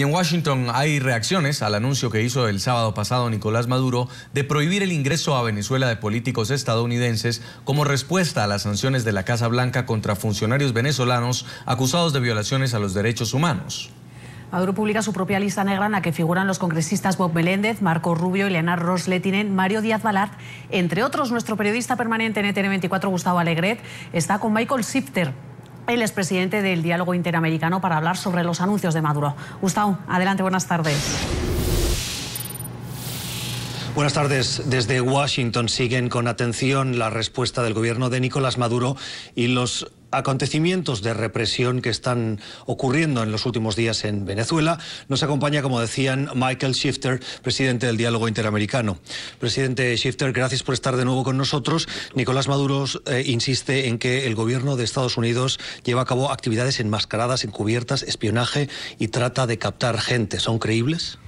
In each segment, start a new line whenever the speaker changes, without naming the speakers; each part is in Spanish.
Y en Washington hay reacciones al anuncio que hizo el sábado pasado Nicolás Maduro de prohibir el ingreso a Venezuela de políticos estadounidenses como respuesta a las sanciones de la Casa Blanca contra funcionarios venezolanos acusados de violaciones a los derechos humanos. Maduro
publica su propia lista negra en la que figuran los congresistas Bob Meléndez, Marco Rubio, y Ross Rosletinen, Mario Díaz Balart, entre otros. Nuestro periodista permanente en ETN24, Gustavo Alegret, está con Michael Sifter, el presidente del Diálogo Interamericano para hablar sobre los anuncios de Maduro. Gustavo, adelante, buenas tardes. Buenas tardes. Desde Washington siguen con atención la respuesta del gobierno de Nicolás Maduro y los acontecimientos de represión que están ocurriendo en los últimos días en Venezuela. Nos acompaña, como decían, Michael Shifter, presidente del Diálogo Interamericano. Presidente Shifter, gracias por estar de nuevo con nosotros. Nicolás Maduro eh, insiste en que el gobierno de Estados Unidos lleva a cabo actividades enmascaradas, encubiertas, espionaje y trata de
captar gente. ¿Son creíbles?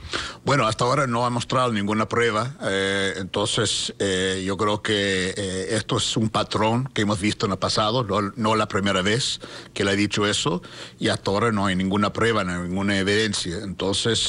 Bueno, hasta ahora no ha mostrado ninguna prueba, eh, entonces eh, yo creo que eh, esto es un patrón que hemos visto en el pasado, no, la primera vez que le he dicho eso, y hasta ahora no hay ninguna prueba, ninguna evidencia. Entonces,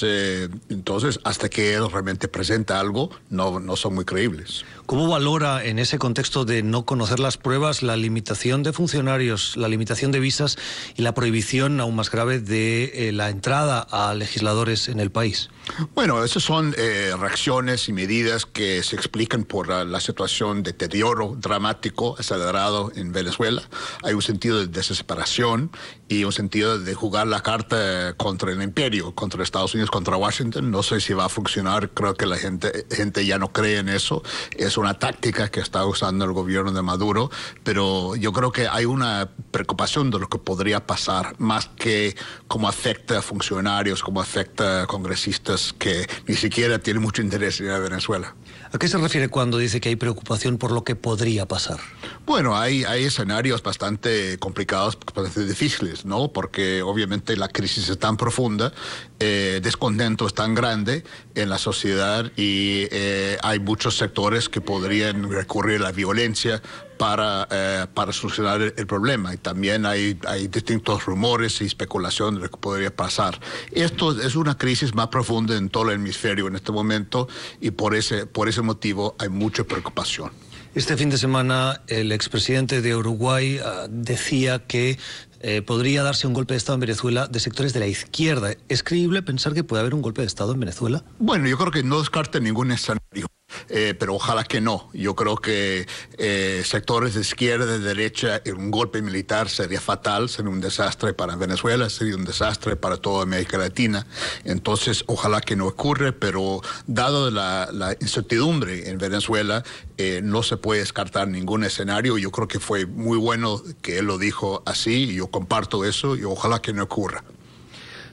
entonces hasta que él realmente presenta algo, no, no son muy
creíbles. ¿Cómo valora en ese contexto de no conocer las pruebas la limitación de funcionarios, la limitación de visas y la prohibición aún más grave de la entrada a
legisladores en el país? Bueno, esas son eh, reacciones y medidas que se explican por la situación de deterioro dramático acelerado en Venezuela. Hay un sentido de desesperación y un sentido de jugar la carta contra el imperio, contra Estados Unidos, contra Washington. No sé si va a funcionar, creo que la gente, gente ya no cree en eso. Es una táctica que está usando el gobierno de Maduro, pero yo creo que hay una preocupación de lo que podría pasar, más que cómo afecta a funcionarios, cómo afecta a congresistas que ni siquiera tienen mucho interés en Venezuela. ¿A qué se
refiere cuando dice que hay preocupación por lo que podría
pasar? Bueno, hay, hay escenarios bastante complicados, bastante difíciles, ¿no? Porque obviamente la crisis es tan profunda, eh, descontento es tan grande en la sociedad y eh, hay muchos sectores que podrían recurrir a la violencia para, eh, para solucionar el, problema. Y también hay, hay distintos rumores y especulaciones de lo que podría pasar. Esto es una crisis más profunda en todo el hemisferio en este momento y por ese, por ese motivo hay mucha preocupación. Este fin de semana el expresidente de Uruguay ah,
decía que eh, podría darse un golpe de Estado en Venezuela de sectores de la izquierda. ¿Es creíble
pensar que puede haber un golpe de Estado en Venezuela? Bueno, yo creo que no descarte ningún escenario. Eh, pero ojalá que no. Yo creo que eh, sectores de izquierda, de derecha, un golpe militar sería fatal, sería un desastre para Venezuela, sería un desastre para toda América Latina. Entonces, ojalá que no ocurra, pero dado la, incertidumbre en Venezuela, eh, no se puede descartar ningún escenario. Yo creo que fue muy bueno que él lo dijo así, y yo comparto eso y ojalá que no ocurra.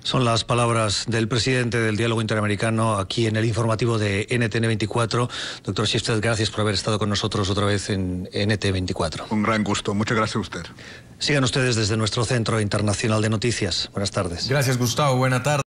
Son las palabras
del presidente del Diálogo Interamericano aquí en el informativo de NTN24. Doctor Schiffstedt, gracias por haber estado con nosotros otra vez en NT24. Un gran gusto. Muchas gracias a usted. Sigan ustedes desde nuestro Centro Internacional de Noticias. Buenas tardes. Gracias, Gustavo. Buena tarde.